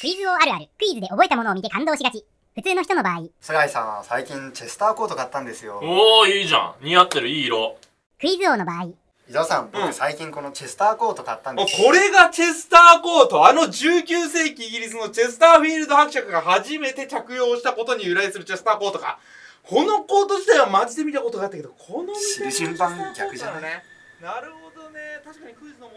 クイズ王あるある。クイズで覚えたものを見て感動しがち。普通の人の場合。菅井さん、最近チェスターコート買ったんですよ。おー、いいじゃん。似合ってる、いい色。クイズ王の場合。伊沢さん、僕、最近このチェスターコート買ったんですこれがチェスターコートあの19世紀イギリスのチェスターフィールド伯爵が初めて着用したことに由来するチェスターコートか。このコート自体はマジで見たことがあったけど、この見た目、間、逆じゃないなるほどね。確かにクイズの問